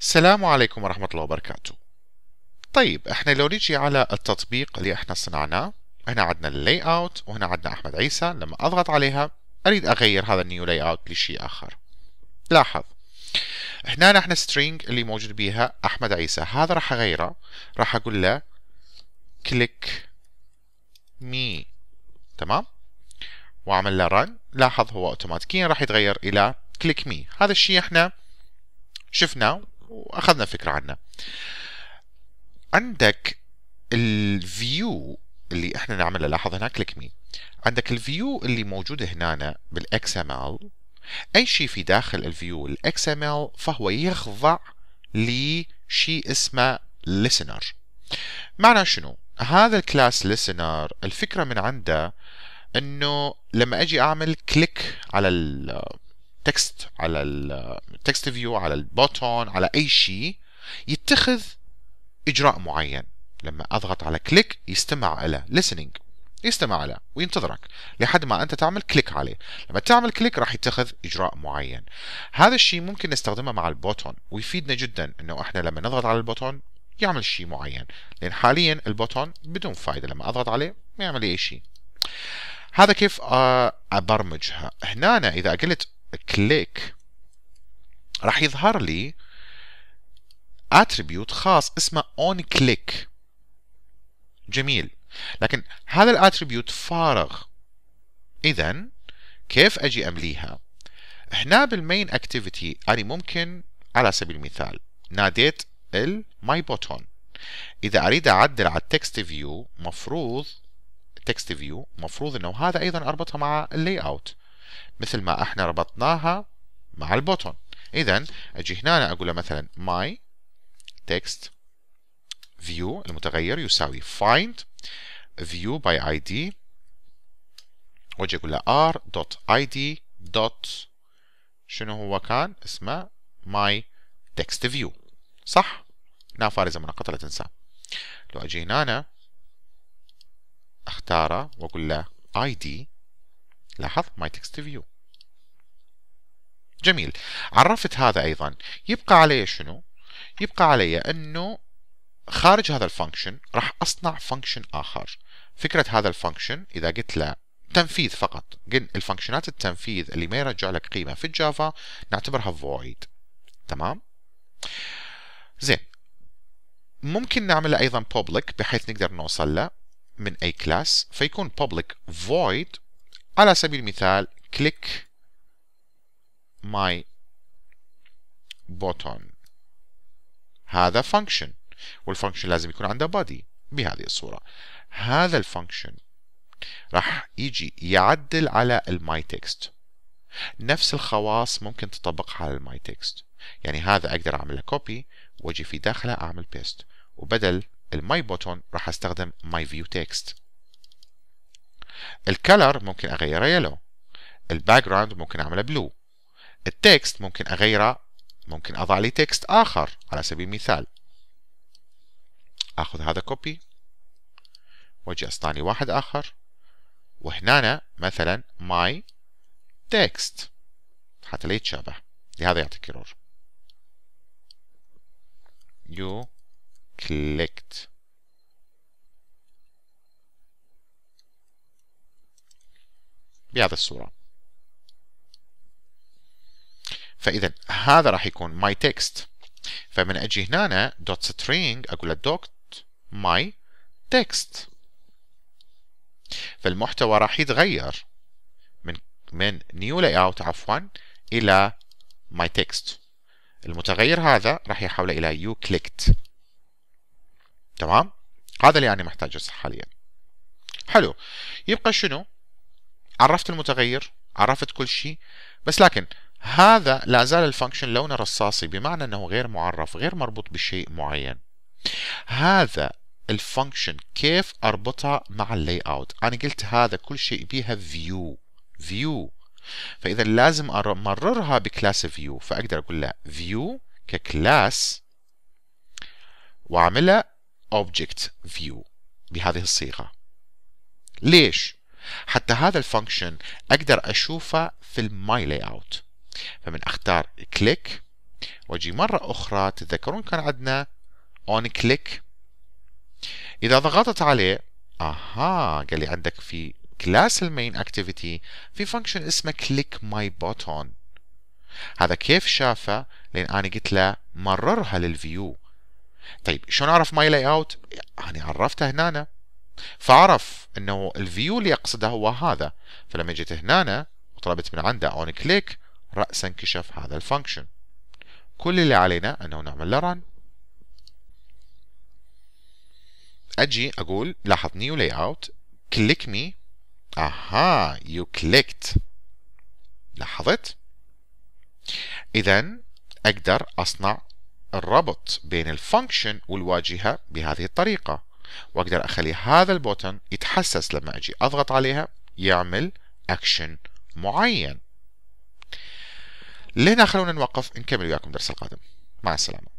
السلام عليكم ورحمة الله وبركاته طيب احنا لو نجي على التطبيق اللي احنا صنعناه هنا عندنا اللاي اوت وهنا عندنا احمد عيسى لما اضغط عليها اريد اغير هذا النيو لاي اوت لشيء اخر لاحظ هنا احنا سترينج اللي موجود بيها احمد عيسى هذا راح اغيره راح اقول له كليك مي تمام واعمل له رن لاحظ هو اوتوماتيكيا راح يتغير الى كليك مي هذا الشيء احنا شفناه واخذنا فكره عنها عندك الفيو اللي احنا نعمله لاحظ هنا كليك مي عندك الفيو اللي موجود هنا بالاكس ام ال اي شيء في داخل الفيو الاكس ام ال فهو يخضع لشيء اسمه listener معنى شنو هذا الكلاس listener الفكره من عنده انه لما اجي اعمل كليك على التكست على التكست فيو على البوتون على اي شيء يتخذ اجراء معين لما اضغط على كليك يستمع له listening يستمع له وينتظرك لحد ما انت تعمل كليك عليه لما تعمل كليك راح يتخذ اجراء معين هذا الشيء ممكن نستخدمه مع البوتون ويفيدنا جدا انه احنا لما نضغط على البوتون يعمل شيء معين لان حاليا البوتون بدون فائده لما اضغط عليه ما يعمل لي اي شيء هذا كيف آه، ابرمجها هنا اذا قلت كليك راح يظهر لي اتريبيوت خاص اسمه اون كليك جميل لكن هذا الاتريبيوت فارغ اذا كيف اجي امليها هنا بالمين اكتيفيتي انا ممكن على سبيل المثال ناديت الماي بوتون اذا اريد اعدل على التكست فيو مفروض تكست فيو مفروض انه هذا ايضا اربطها مع اللاي اوت مثل ما احنا ربطناها مع البوتون اذا اجي هنا أنا اقول مثلا my text view المتغير يساوي find view by id واجي اقول له r dot id dot شنو هو كان اسمه my text view صح هنا فارزه مناقطه لا تنسى لو اجي هنا أنا اختاره واقول له id لاحظ my text view جميل عرفت هذا ايضا يبقى علي شنو يبقى علي انه خارج هذا الفانكشن راح اصنع فانكشن اخر فكره هذا الفانكشن اذا قلت له تنفيذ فقط الفانكشنات التنفيذ اللي ما يرجع لك قيمه في الجافا نعتبرها void تمام زين ممكن نعمله ايضا public بحيث نقدر نوصل له من اي كلاس فيكون public void على سبيل المثال click my button هذا function والفانكشن لازم يكون عنده body بهذه الصورة هذا الفانكشن راح يجي يعدل على الماي تكست نفس الخواص ممكن تطبقها على الماي تكست يعني هذا اقدر اعمله كوبي واجي في داخله اعمل بيست وبدل الماي بوتون راح استخدم ماي فيو تكست الكلر ممكن اغيره يلو الباك جراوند ممكن اعمله بلو التكست ممكن اغيره ممكن اضع لي تكست اخر على سبيل المثال اخذ هذا كوبي واجي اصنعني واحد اخر وهنا مثلا ماي تكست حتى لا يتشابه لهذا يعطيك ايرور يو clicked بهذه الصورة فإذا هذا راح يكون my text فمن أجي هنا dot string أقول له dot my text فالمحتوى راح يتغير من من new layout عفوا إلى my text المتغير هذا راح يحوله إلى you clicked تمام هذا اللي أنا محتاجه حاليا حلو يبقى شنو عرفت المتغير عرفت كل شيء بس لكن هذا لا زال الفانكشن لونه رصاصي بمعنى انه غير معرف غير مربوط بشيء معين هذا الفانكشن كيف اربطها مع اللاي اوت انا قلت هذا كل شيء بيها فيو فيو فاذا لازم امررها بكلاس فيو فاقدر اقول لها فيو ككلاس واعملها object view بهذه الصيغه ليش حتى هذا الفانكشن اقدر اشوفه في الماي لاي اوت فمن اختار كليك واجي مره اخرى تتذكرون كان عندنا اون كليك اذا ضغطت عليه اها قال لي عندك في كلاس المين اكتيفيتي في فانكشن اسمه كليك ماي بوتون هذا كيف شافه لان انا قلت له مررها للفيو طيب شلون اعرف ماي لاي اوت انا عرفته هنا فعرف انه الفيو اللي يقصده هو هذا فلما جيت هنا وطلبت من عنده اون كليك راسا كشف هذا الفانكشن كل اللي علينا انه نعمل له رن اجي اقول لاحظ نيو لاي اوت كليك مي اها يو كليكت لاحظت اذا اقدر اصنع الربط بين الفانكشن والواجهه بهذه الطريقه واقدر اخلي هذا البوتن يتحسس لما اجي اضغط عليها يعمل اكشن معين لهنا خلونا نوقف نكمل وياكم الدرس القادم مع السلامه